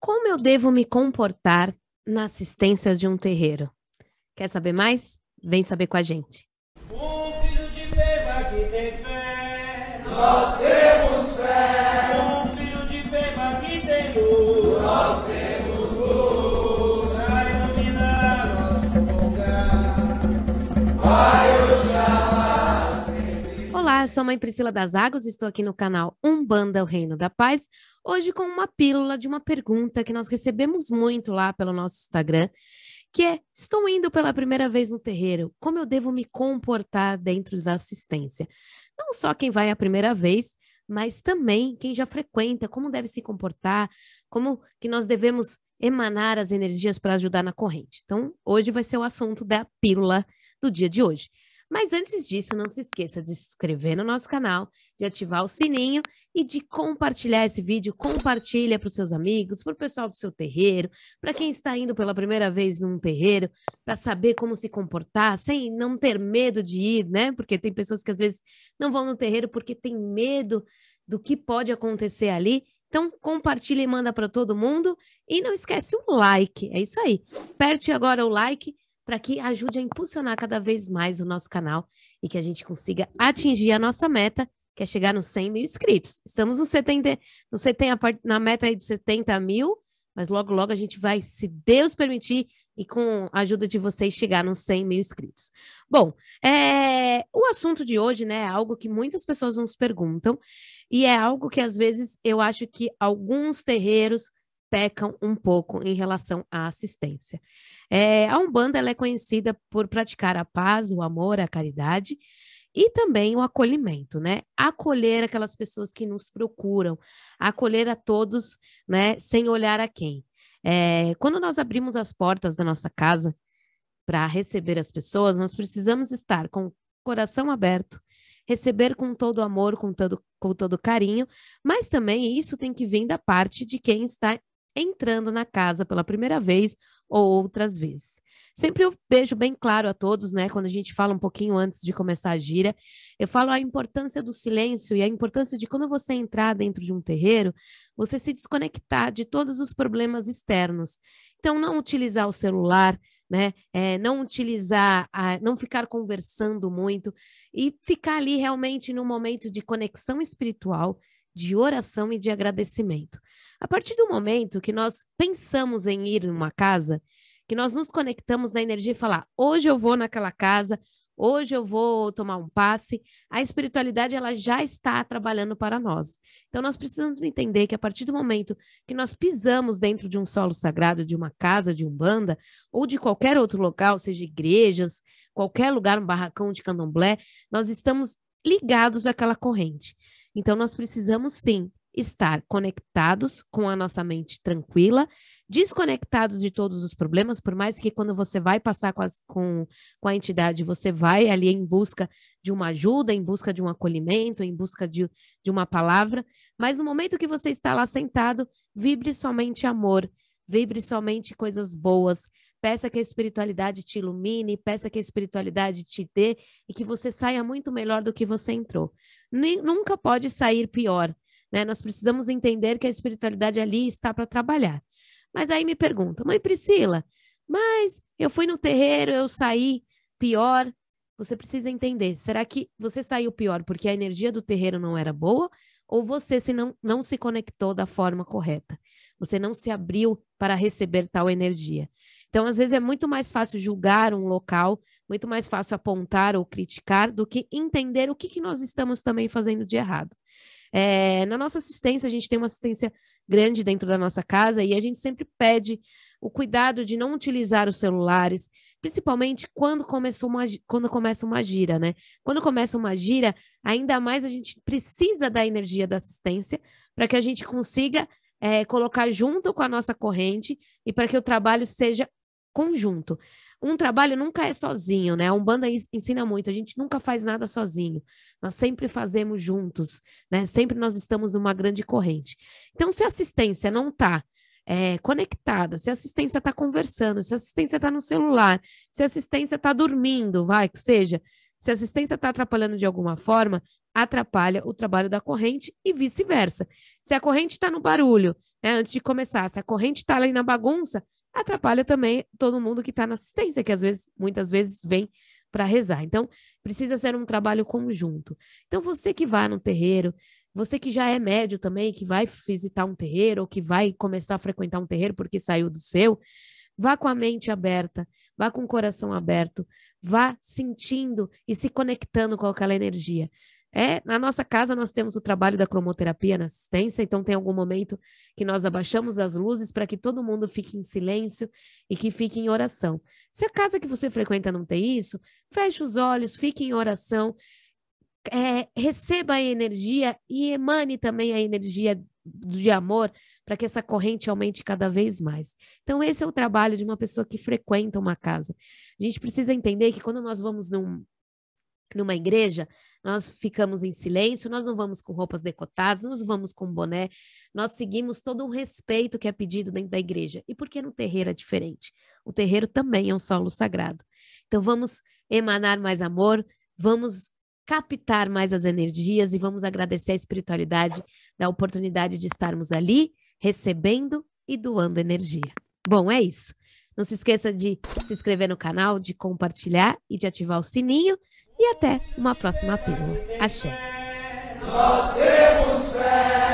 Como eu devo me comportar na assistência de um terreiro? Quer saber mais? Vem saber com a gente. Um filho de que tem fé, nós temos. sou a mãe Priscila das Águas, estou aqui no canal Umbanda, o Reino da Paz, hoje com uma pílula de uma pergunta que nós recebemos muito lá pelo nosso Instagram, que é: estou indo pela primeira vez no terreiro, como eu devo me comportar dentro da assistência? Não só quem vai a primeira vez, mas também quem já frequenta, como deve se comportar, como que nós devemos emanar as energias para ajudar na corrente. Então, hoje vai ser o assunto da pílula do dia de hoje. Mas antes disso, não se esqueça de se inscrever no nosso canal, de ativar o sininho e de compartilhar esse vídeo. Compartilha para os seus amigos, para o pessoal do seu terreiro, para quem está indo pela primeira vez num terreiro, para saber como se comportar, sem não ter medo de ir, né? Porque tem pessoas que às vezes não vão no terreiro porque tem medo do que pode acontecer ali. Então, compartilha e manda para todo mundo. E não esquece o like. É isso aí. Perte agora o like para que ajude a impulsionar cada vez mais o nosso canal e que a gente consiga atingir a nossa meta, que é chegar nos 100 mil inscritos. Estamos no 70, no 70 na meta aí de 70 mil, mas logo, logo a gente vai, se Deus permitir, e com a ajuda de vocês, chegar nos 100 mil inscritos. Bom, é, o assunto de hoje né, é algo que muitas pessoas nos perguntam, e é algo que às vezes eu acho que alguns terreiros pecam um pouco em relação à assistência. É, a Umbanda é conhecida por praticar a paz, o amor, a caridade e também o acolhimento, né? Acolher aquelas pessoas que nos procuram, acolher a todos, né? Sem olhar a quem. É, quando nós abrimos as portas da nossa casa para receber as pessoas, nós precisamos estar com o coração aberto, receber com todo amor, com todo, com todo carinho, mas também isso tem que vir da parte de quem está entrando na casa pela primeira vez ou outras vezes. Sempre eu deixo bem claro a todos, né, quando a gente fala um pouquinho antes de começar a gira, eu falo a importância do silêncio e a importância de quando você entrar dentro de um terreiro, você se desconectar de todos os problemas externos. Então, não utilizar o celular, né, é, não utilizar, a, não ficar conversando muito e ficar ali realmente num momento de conexão espiritual, de oração e de agradecimento. A partir do momento que nós pensamos em ir numa casa, que nós nos conectamos na energia e falar: hoje eu vou naquela casa, hoje eu vou tomar um passe, a espiritualidade ela já está trabalhando para nós. Então nós precisamos entender que a partir do momento que nós pisamos dentro de um solo sagrado, de uma casa, de um banda ou de qualquer outro local, seja igrejas, qualquer lugar, um barracão de candomblé, nós estamos ligados àquela corrente. Então nós precisamos sim estar conectados com a nossa mente tranquila, desconectados de todos os problemas, por mais que quando você vai passar com, as, com, com a entidade, você vai ali em busca de uma ajuda, em busca de um acolhimento, em busca de, de uma palavra, mas no momento que você está lá sentado, vibre somente amor, vibre somente coisas boas, Peça que a espiritualidade te ilumine, peça que a espiritualidade te dê e que você saia muito melhor do que você entrou. Nem, nunca pode sair pior, né? Nós precisamos entender que a espiritualidade ali está para trabalhar. Mas aí me pergunta, mãe Priscila, mas eu fui no terreiro, eu saí pior. Você precisa entender, será que você saiu pior porque a energia do terreiro não era boa ou você se não, não se conectou da forma correta? Você não se abriu para receber tal energia. Então, às vezes é muito mais fácil julgar um local, muito mais fácil apontar ou criticar do que entender o que, que nós estamos também fazendo de errado. É, na nossa assistência, a gente tem uma assistência grande dentro da nossa casa e a gente sempre pede o cuidado de não utilizar os celulares, principalmente quando, começou uma, quando começa uma gira, né? Quando começa uma gira, ainda mais a gente precisa da energia da assistência para que a gente consiga é, colocar junto com a nossa corrente e para que o trabalho seja conjunto. Um trabalho nunca é sozinho, né? A Umbanda ensina muito, a gente nunca faz nada sozinho. Nós sempre fazemos juntos, né? Sempre nós estamos numa grande corrente. Então, se a assistência não está é, conectada, se a assistência está conversando, se a assistência está no celular, se a assistência está dormindo, vai que seja, se a assistência está atrapalhando de alguma forma, atrapalha o trabalho da corrente e vice-versa. Se a corrente está no barulho, né, antes de começar, se a corrente está ali na bagunça, atrapalha também todo mundo que está na assistência, que às vezes, muitas vezes, vem para rezar. Então, precisa ser um trabalho conjunto. Então, você que vai no terreiro, você que já é médio também, que vai visitar um terreiro, ou que vai começar a frequentar um terreiro porque saiu do seu, vá com a mente aberta, vá com o coração aberto, vá sentindo e se conectando com aquela energia. É, na nossa casa nós temos o trabalho da cromoterapia na assistência, então tem algum momento que nós abaixamos as luzes para que todo mundo fique em silêncio e que fique em oração. Se a casa que você frequenta não tem isso, feche os olhos, fique em oração, é, receba a energia e emane também a energia de amor para que essa corrente aumente cada vez mais. Então, esse é o trabalho de uma pessoa que frequenta uma casa. A gente precisa entender que quando nós vamos num, numa igreja, nós ficamos em silêncio, nós não vamos com roupas decotadas, nós vamos com boné, nós seguimos todo o respeito que é pedido dentro da igreja. E por que no terreiro é diferente? O terreiro também é um solo sagrado. Então vamos emanar mais amor, vamos captar mais as energias e vamos agradecer a espiritualidade da oportunidade de estarmos ali, recebendo e doando energia. Bom, é isso. Não se esqueça de se inscrever no canal, de compartilhar e de ativar o sininho e até uma próxima pílula. Axé. Nós temos fé.